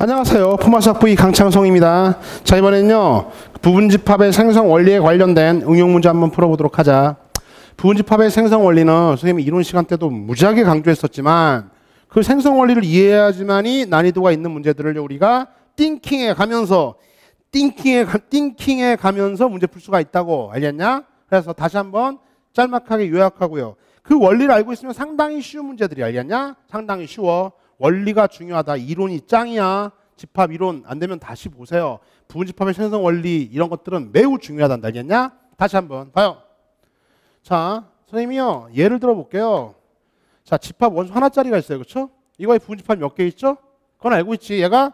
안녕하세요. 포마스학 부의 강창성입니다. 자, 이번에는요. 부분집합의 생성 원리에 관련된 응용 문제 한번 풀어보도록 하자. 부분집합의 생성 원리는 선생님이 이론 시간 때도 무지하게 강조했었지만 그 생성 원리를 이해해야지만이 난이도가 있는 문제들을 우리가 띵킹에 가면서 띵킹에 띵킹에 가면서 문제 풀 수가 있다고 알겠냐? 그래서 다시 한번 짤막하게 요약하고요. 그 원리를 알고 있으면 상당히 쉬운 문제들이 알겠냐? 상당히 쉬워. 원리가 중요하다. 이론이 짱이야. 집합 이론 안 되면 다시 보세요. 부분집합의 생성 원리 이런 것들은 매우 중요하다는 알겠냐? 다시 한번 봐요. 자, 선생님이요. 예를 들어 볼게요. 자, 집합 원소 하나짜리가 있어요. 그렇죠? 이거에 부분집합 이몇개 있죠? 그건 알고 있지. 얘가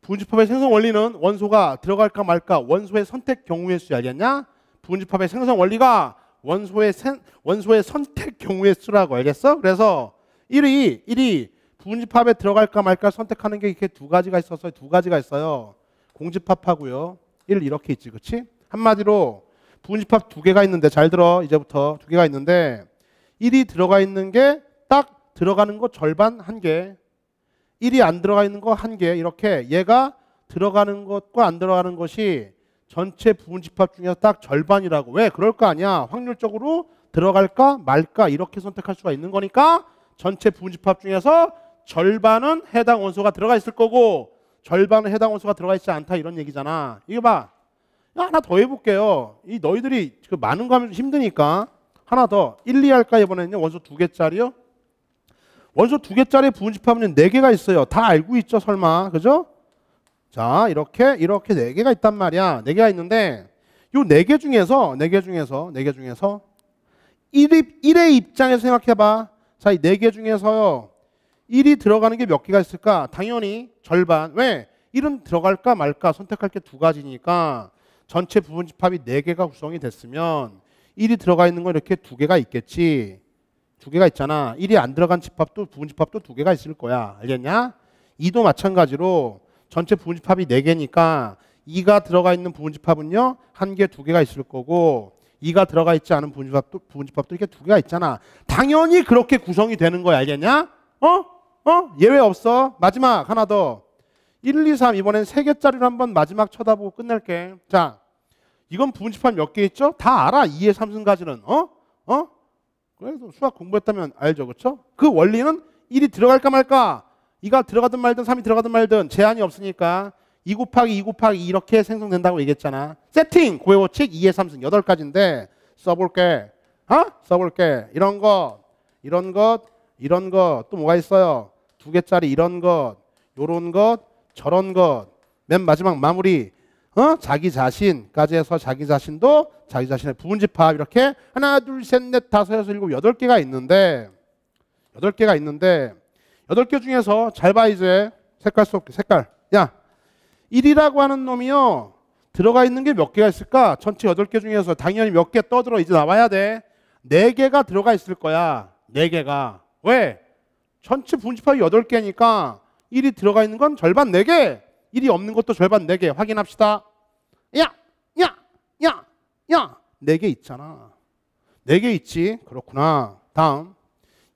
부분집합의 생성 원리는 원소가 들어갈까 말까 원소의 선택 경우의 수 알겠냐? 부분집합의 생성 원리가 원소의 생, 원소의 선택 경우의 수라고 알겠어? 그래서 1이 1이 분집합에 들어갈까 말까 선택하는 게 이렇게 두 가지가 있어서 두 가지가 있어요. 공집합하고요. 1 이렇게 있지, 그렇지? 한마디로 분집합 두 개가 있는데 잘 들어 이제부터 두 개가 있는데 1이 들어가 있는 게 딱 들어가는 거 절반 한 개, 1이 안 들어가 있는 거 한 개 이렇게 얘가 들어가는 것과 안 들어가는 것이 전체 부분집합 중에서 딱 절반이라고 왜 그럴 거 아니야 확률적으로 들어갈까 말까 이렇게 선택할 수가 있는 거니까 전체 부분집합 중에서 절반은 해당 원소가 들어가 있을 거고 절반은 해당 원소가 들어가 있지 않다 이런 얘기잖아. 이거 봐. 하나 더 해볼게요. 이 너희들이 지금 많은 거 하면 힘드니까 하나 더 1, 2 할까 이번에는 원소 두 개짜리요. 원소 두 개짜리 분집하면 네 개가 있어요. 다 알고 있죠, 설마, 그죠? 자, 이렇게 이렇게 네 개가 있단 말이야. 네 개가 있는데 요 네 개 중에서 네 개 중에서 네 개 중에서 1의, 1의 입장에서 생각해봐. 자, 이 네 개 중에서요. 1이 들어가는 게 몇 개가 있을까? 당연히 절반. 왜? 1은 들어갈까 말까 선택할 게 두 가지니까 전체 부분 집합이 4개가 구성이 됐으면 1이 들어가 있는 건 이렇게 두 개가 있겠지. 두 개가 있잖아. 1이 안 들어간 집합도 부분 집합도 두 개가 있을 거야. 알겠냐? 2도 마찬가지로 전체 부분 집합이 4개니까 2가 들어가 있는 부분 집합은요. 한 개, 두 개가 있을 거고 2가 들어가 있지 않은 부분 집합도 부분 집합도 이렇게 두 개가 있잖아. 당연히 그렇게 구성이 되는 거야. 알겠냐? 어? 어? 예외 없어. 마지막 하나 더. 1, 2, 3 이번엔 세 개짜리로 한번 마지막 쳐다보고 끝낼게. 자. 이건 분집합 몇 개 있죠? 다 알아. 2의 3승까지는. 어? 어? 그래도 수학 공부했다면 알죠. 그렇죠? 그 원리는 1이 들어갈까 말까. 2가 들어가든 말든 3이 들어가든 말든 제한이 없으니까 2 곱하기 2 곱하기 2 이렇게 생성된다고 얘기했잖아. 세팅! 고해오칙 2의 3승 8가지인데 써볼게. 어? 써볼게. 이런 것, 이런 것, 이런 것. 또 뭐가 있어요? 두 개짜리 이런 것, 요런 것, 저런 것. 맨 마지막 마무리. 어? 자기 자신까지 해서 자기 자신도 자기 자신의 부분집합 이렇게 하나, 둘, 셋, 넷, 다섯, 여섯, 일곱, 여덟 개가 있는데 여덟 개가 있는데 여덟 개 중에서 잘 봐 이제 색깔 속 색깔. 야, 1이라고 하는 놈이요. 들어가 있는 게 몇 개가 있을까? 전체 여덟 개 중에서 당연히 몇 개 떠들어 이제 나와야 돼. 네 개가 들어가 있을 거야. 네 개가. 왜? 전체 분집합이 8개니까 1이 들어가 있는 건 절반 4개, 1이 없는 것도 절반 4개 확인합시다. 야, 야, 야, 야, 4개 있잖아. 4개 있지. 그렇구나. 다음.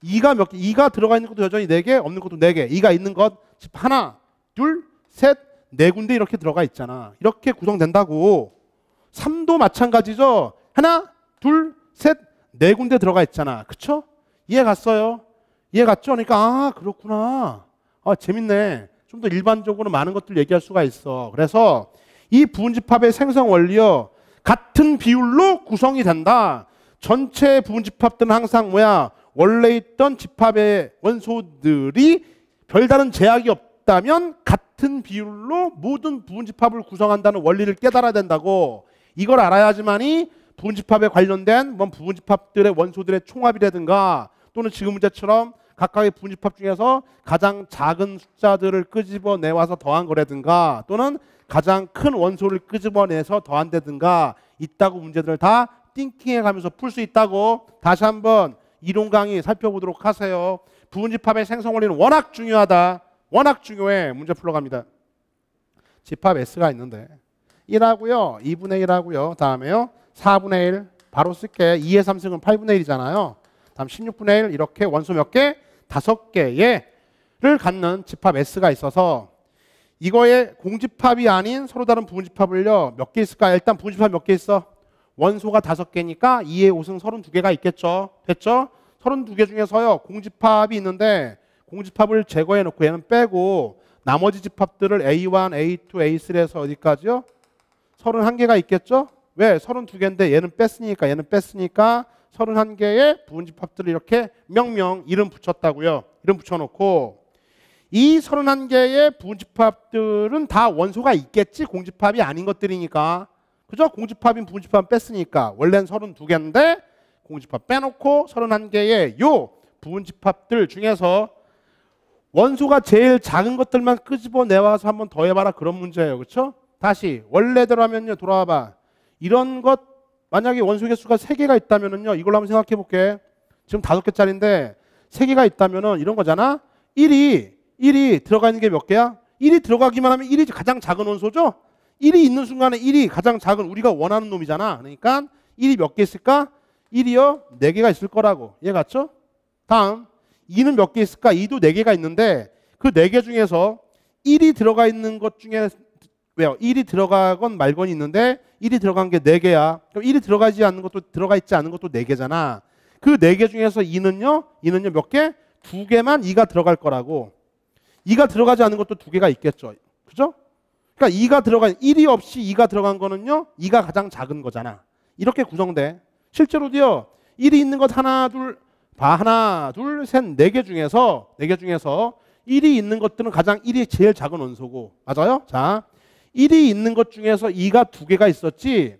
2가 몇 개? 2가 들어가 있는 것도 여전히 4개, 없는 것도 4개. 2가 있는 것 하나, 둘, 셋, 네 군데 이렇게 들어가 있잖아. 이렇게 구성된다고. 3도 마찬가지죠. 하나, 둘, 셋, 네 군데 들어가 있잖아. 그쵸? 이해 갔어요? 이해 갔죠? 그러니까 아 그렇구나. 아 재밌네. 좀 더 일반적으로 많은 것들 얘기할 수가 있어. 그래서 이 부분집합의 생성 원리요 같은 비율로 구성이 된다. 전체 부분집합들은 항상 뭐야? 원래 있던 집합의 원소들이 별다른 제약이 없다면 같은 비율로 모든 부분집합을 구성한다는 원리를 깨달아야 된다고 이걸 알아야지만이 부분집합에 관련된 뭔 부분집합들의 원소들의 총합이라든가 또는 지금 문제처럼 각각의 분집합 중에서 가장 작은 숫자들을 끄집어내와서 더한 거라든가 또는 가장 큰 원소를 끄집어내서 더한다든가 있다고 문제들을 다 띵킹해 가면서 풀 수 있다고 다시 한번 이론 강의 살펴보도록 하세요. 분집합의 생성 원리는 워낙 중요하다. 워낙 중요해. 문제 풀러갑니다. 집합 S가 있는데 1하고요. 2분의 1하고요. 다음에요. 4분의 1 바로 쓸게. 2의 3승은 8분의 1이잖아요. 다음 16분의 1 이렇게 원소 몇 개? 다섯 개를 갖는 집합 S가 있어서 이거에 공집합이 아닌 서로 다른 부분집합을요 몇 개 있을까? 일단 부분집합 몇 개 있어? 원소가 다섯 개니까 2의 5승 32개가 있겠죠. 됐죠? 32개 중에서요 공집합이 있는데 공집합을 제거해 놓고 얘는 빼고 나머지 집합들을 A1, A2, A3에서 어디까지요? 31개가 있겠죠? 왜? 32개인데 얘는 뺐으니까 얘는 뺐으니까 31개의 부분집합들을 이렇게 명명 이름 붙였다고요. 이름 붙여놓고 이 31개의 부분집합들은 다 원소가 있겠지 공집합이 아닌 것들이니까 그죠? 공집합인 부분집합 뺐으니까 원래는 32개인데 공집합 빼놓고 31개의 요 부분집합들 중에서 원소가 제일 작은 것들만 끄집어내와서 한번 더해봐라 그런 문제예요. 그렇죠? 다시 원래대로 하면요. 돌아와봐. 이런 것 만약에 원소 개수가 3개가 있다면요 이걸로 한번 생각해 볼게. 지금 5개짜리인데 3개가 있다면 이런 거잖아. 1이 1이 들어가 있는 게 몇 개야? 1이 들어가기만 하면 1이 가장 작은 원소죠. 1이 있는 순간에 1이 가장 작은 우리가 원하는 놈이잖아. 그러니까 1이 몇 개 있을까? 1이요. 4개가 있을 거라고. 이해 갔죠? 다음. 2는 몇 개 있을까? 2도 4개가 있는데 그 4개 중에서 1이 들어가 있는 것 중에 왜요? 1이 들어가건 말건 있는데 1이 들어간 게 4개야. 그럼 1이 들어가지 않는 것도 들어가 있지 않은 것도 4개잖아. 그 4개 중에서 2는요? 2는요 몇 개? 2개만 2가 들어갈 거라고. 2가 들어가지 않은 것도 2개가 있겠죠. 그죠? 그러니까 2가 들어간 1이 없이 2가 들어간 거는요. 2가 가장 작은 거잖아. 이렇게 구성돼. 실제로도요. 1이 있는 것 하나 둘 봐. 하나, 둘, 셋, 네 개 중에서 네 개 중에서 1이 있는 것들은 가장 1이 제일 작은 원소고. 맞아요? 자. 1이 있는 것 중에서 2가 두 개가 있었지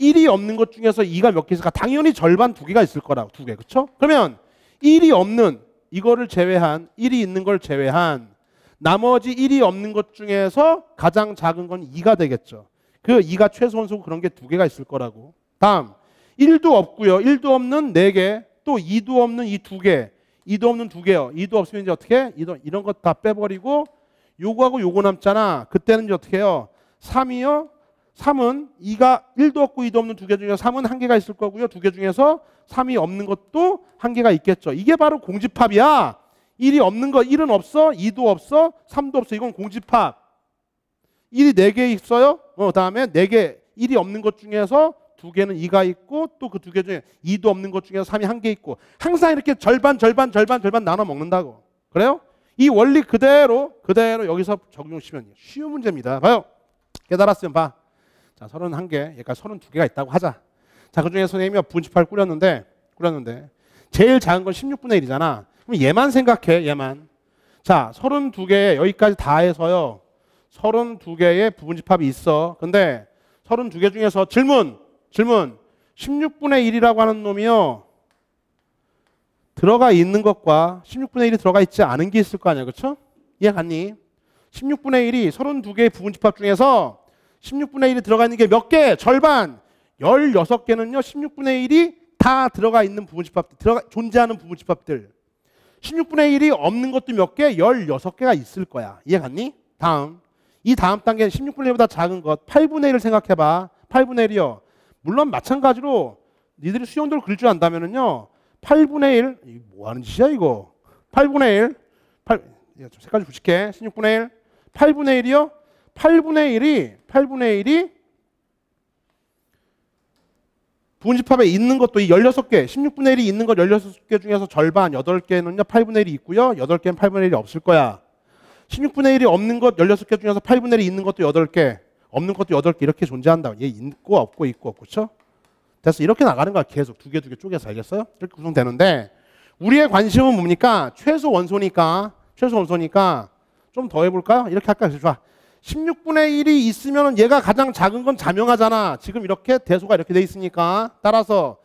1이 없는 것 중에서 2가 몇 개 있을까? 당연히 절반 두 개가 있을 거라고. 두 개. 그렇죠? 그러면 1이 없는 이거를 제외한 1이 있는 걸 제외한 나머지 1이 없는 것 중에서 가장 작은 건 2가 되겠죠. 그 2가 최소원수 그런 게 두 개가 있을 거라고. 다음. 1도 없고요. 1도 없는 4개. 또 2도 없는 이 두 개. 2도 없는 두 개요. 2도 없으면 이제 어떻게? 이런 것 다 빼버리고 요거하고 요거 남잖아. 그때는 어떻게 해요? 3이요. 3은 2가 1도 없고 2도 없는 두 개 중에 3은 한 개가 있을 거고요. 두 개 중에서 3이 없는 것도 한 개가 있겠죠. 이게 바로 공집합이야. 1이 없는 거 1은 없어. 2도 없어. 3도 없어. 이건 공집합. 1이 4개 있어요. 어, 다음에 4개 1이 없는 것 중에서 두 개는 2가 있고 또 그 두 개 중에 2도 없는 것 중에서 3이 한 개 있고 항상 이렇게 절반 절반 절반 절반 나눠 먹는다고. 그래요? 이 원리 그대로 그대로 여기서 적용시면 쉬운 문제입니다. 봐요. 깨달았으면 봐. 자, 31개, 그러니까 32개가 있다고 하자. 자, 그중에 선생님이 분집할 꾸렸는데 꾸렸는데 제일 작은 건 16분의 1이잖아. 그럼 얘만 생각해. 얘만. 자, 32개 여기까지 다 해서요. 32개의 부분집합이 있어. 근데 32개 중에서 질문. 질문. 16분의 1이라고 하는 놈이요. 들어가 있는 것과 16분의 1이 들어가 있지 않은 게 있을 거 아니야. 그렇죠? 이해 갔니? 16분의 1이 32개의 부분집합 중에서 16분의 1이 들어가 있는 게 몇 개? 절반. 16개는요. 16분의 1이 다 들어가 있는 부분집합들, 들어가, 존재하는 부분집합들. 16분의 1이 없는 것도 몇 개? 16개가 있을 거야. 이해 갔니? 다음. 이 다음 단계는 16분의 1보다 작은 것. 8분의 1을 생각해봐. 8분의 1이요. 물론 마찬가지로 니들이 수용도를 그릴 줄 안다면은요. 8분의 1, 뭐 하는 짓이야 이거? 8분의 1, 8, 좀 색깔 좀 붙일게. 16분의 1, 8분의 1이요? 8분의 1이, 8분의 1이 분집합에 있는 것도 이 16개, 16분의 1이 있는 것 16개 중에서 절반, 8개는요, 8분의 1이 있고요. 8개는 8분의 1이 없을 거야. 16분의 1이 없는 것 16개 중에서 8분의 1이 있는 것도 8개, 없는 것도 8개 이렇게 존재한다. 얘 있고 없고 있고 없고, 그렇죠? 됐어. 이렇게 나가는 거야. 계속 두 개 두 개 쪼개서 알겠어요? 이렇게 구성되는데 우리의 관심은 뭡니까? 최소 원소니까 최소 원소니까 좀 더 해볼까요? 이렇게 할까요? 좋아. 16분의 1이 있으면 얘가 가장 작은 건 자명하잖아. 지금 이렇게 대소가 이렇게 돼 있으니까 따라서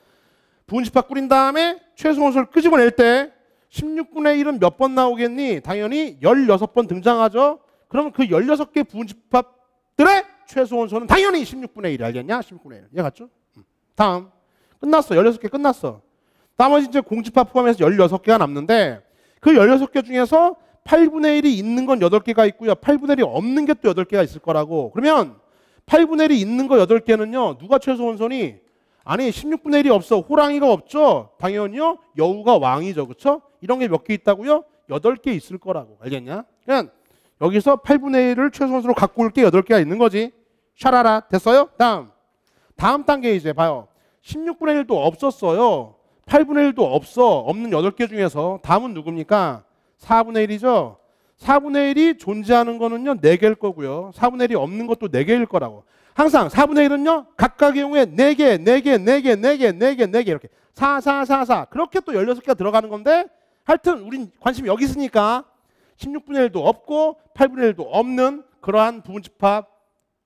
분식밥 꾸린 다음에 최소 원소를 끄집어낼 때 16분의 1은 몇 번 나오겠니? 당연히 16번 등장하죠. 그러면 그 16개 분식밥들의 최소 원소는 당연히 16분의 1이 알겠냐? 16분의 1. 이해 갔죠? 다음. 끝났어. 16개 끝났어. 나머지 이제 공지파 포함해서 16개가 남는데 그 16개 중에서 8분의 1이 있는 건 8개가 있고요. 8분의 1이 없는 게 또 8개가 있을 거라고. 그러면 8분의 1이 있는 거 8개는요. 누가 최소 원선이? 아니 16분의 1이 없어. 호랑이가 없죠. 당연히요. 여우가 왕이죠. 그렇죠? 이런 게 몇 개 있다고요? 8개 있을 거라고. 알겠냐? 그냥 그러니까 여기서 8분의 1을 최소 원선으로 갖고 올 게 8개가 있는 거지. 샤라라 됐어요? 다음. 다음 단계 이제 봐요. 16분의 1도 없었어요. 8분의 1도 없어. 없는 8개 중에서 다음은 누굽니까? 4분의 1이죠. 4분의 1이 존재하는 거는요. 4개일 거고요. 4분의 1이 없는 것도 4개일 거라고. 항상 4분의 1은요. 각각의 경우에 4개, 4개, 4개, 4개, 4개, 4개 이렇게 4, 4, 4, 4 그렇게 또 16개가 들어가는 건데 하여튼 우린 관심이 여기 있으니까 16분의 1도 없고 8분의 1도 없는 그러한 부분집합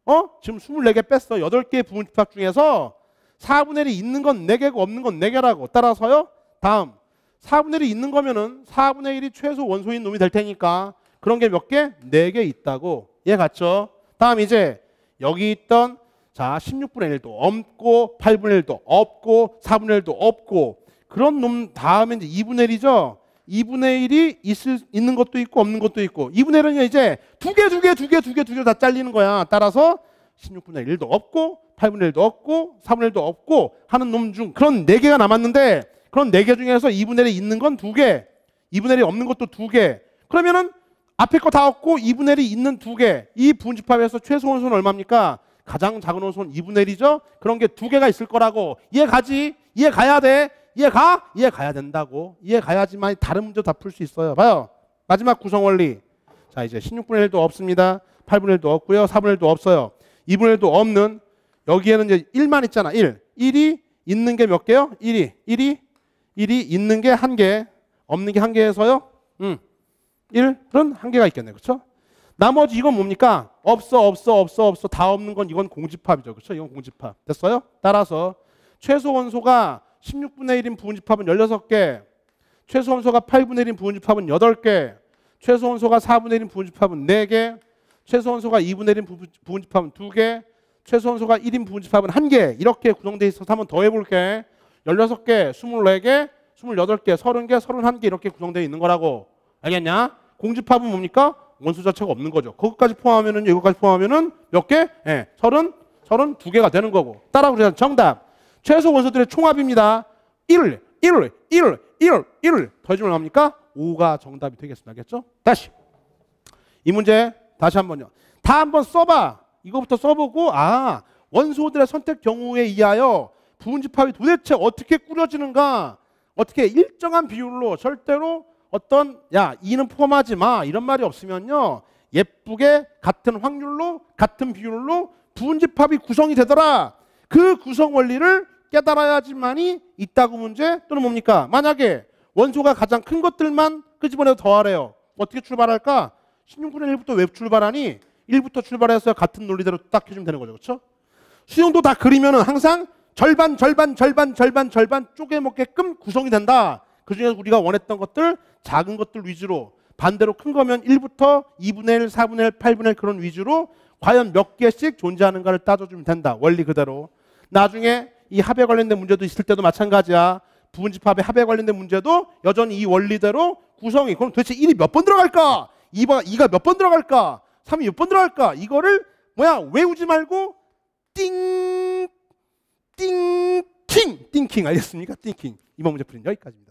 어? 지금 24개 뺐어. 8개의 부분집합 중에서 4분의 1이 있는 건 4개고 없는 건 4개라고. 따라서요. 다음. 4분의 1이 있는 거면은 4분의 1이 최소 원소인 놈이 될 테니까 그런 게 몇 개? 4개 있다고. 예, 같죠? 다음 이제 여기 있던 자 16분의 1도 없고 8분의 1도 없고 4분의 1도 없고 그런 놈 다음에 이제 2분의 1이죠. 2분의 1이 있을, 있는 것도 있고 없는 것도 있고 2분의 1은 이제 두 개, 두 개, 두 개, 두 개, 두개다 잘리는 거야. 따라서 16분의 1도 없고 8분의 1도 없고 4분의 1도 없고 하는 놈 중 그런 4개가 남았는데 그런 4개 중에서 2분의 1이 있는 건 2개 2분의 1이 없는 것도 2개 그러면은 앞에 거 다 없고 2분의 1이 있는 2개 이 분집합에서 최소 원소는 얼마입니까? 가장 작은 원소는 2분의 1이죠? 그런 게 2개가 있을 거라고 이해 가지? 이해 가야 돼? 이해 가? 이해 가야 된다고. 이해 가야지만 다른 문제 다 풀 수 있어요. 봐요. 마지막 구성 원리. 자, 이제 16분의 1도 없습니다. 8분의 1도 없고요. 4분의 1도 없어요. 2분의 1도 없는 여기에는 이제 1만 있잖아. 1. 1이 있는 게 몇 개요? 1이. 1이 1이 있는 게 한 개, 없는 게 한 개에서요. 음. 1은 한 개가 있겠네. 그렇죠? 나머지 이건 뭡니까? 없어, 없어, 없어, 없어. 다 없는 건 이건 공집합이죠. 그렇죠? 이건 공집합. 됐어요? 따라서 최소 원소가 16분의 1인 부분집합은 16개, 최소원소가 8분의 1인 부분집합은 8개, 최소원소가 4분의 1인 부분집합은 4개, 최소원소가 2분의 1인 부분집합은 2개, 최소원소가 1인 부분집합은 1개 이렇게 구성되어 있어서 한번 더 해볼게. 16개, 24개, 28개, 30개, 31개 이렇게 구성되어 있는 거라고. 알겠냐? 공집합은 뭡니까? 원소 자체가 없는 거죠. 그것까지 포함하면은 이것까지 포함하면은 몇 개? 예, 30, 32개가 되는 거고. 따라 그려자 정답. 최소 원소들의 총합입니다. 1, 1, 1, 1, 1 더해주면 합니까 5가 정답이 되겠습니다. 알겠죠? 다시. 이 문제 다시 한번요. 다 한번 써봐. 이거부터 써보고 아 원소들의 선택 경우에 의하여 부분집합이 도대체 어떻게 꾸려지는가 어떻게 일정한 비율로 절대로 어떤 야 이는 포함하지 마 이런 말이 없으면요 예쁘게 같은 확률로 같은 비율로 부분집합이 구성이 되더라 그 구성 원리를 깨달아야지만이 있다고 문제 또는 뭡니까? 만약에 원소가 가장 큰 것들만 끄집어내서 그 더하래요. 어떻게 출발할까? 16분의 1부터 왜 출발하니? 1부터 출발해서 같은 논리대로 딱 해주면 되는 거죠. 그렇죠? 수용도 다 그리면은 항상 절반, 절반, 절반, 절반, 절반 쪼개먹게끔 구성이 된다. 그중에 서 우리가 원했던 것들 작은 것들 위주로 반대로 큰 거면 1부터 2분의 1, 4분의 1, 8분의 1 그런 위주로 과연 몇 개씩 존재하는가를 따져주면 된다. 원리 그대로. 나중에 이 합에 관련된 문제도 있을 때도 마찬가지야. 부분집합의 합에 관련된 문제도 여전히 이 원리대로 구성이 그럼 도대체 1이 몇 번 들어갈까? 2번, 2가 몇 번 들어갈까? 3이 몇 번 들어갈까? 이거를 뭐야 외우지 말고 띵 띵킹 띵킹 알겠습니까? 띵킹 이번 문제 풀이는 여기까지입니다.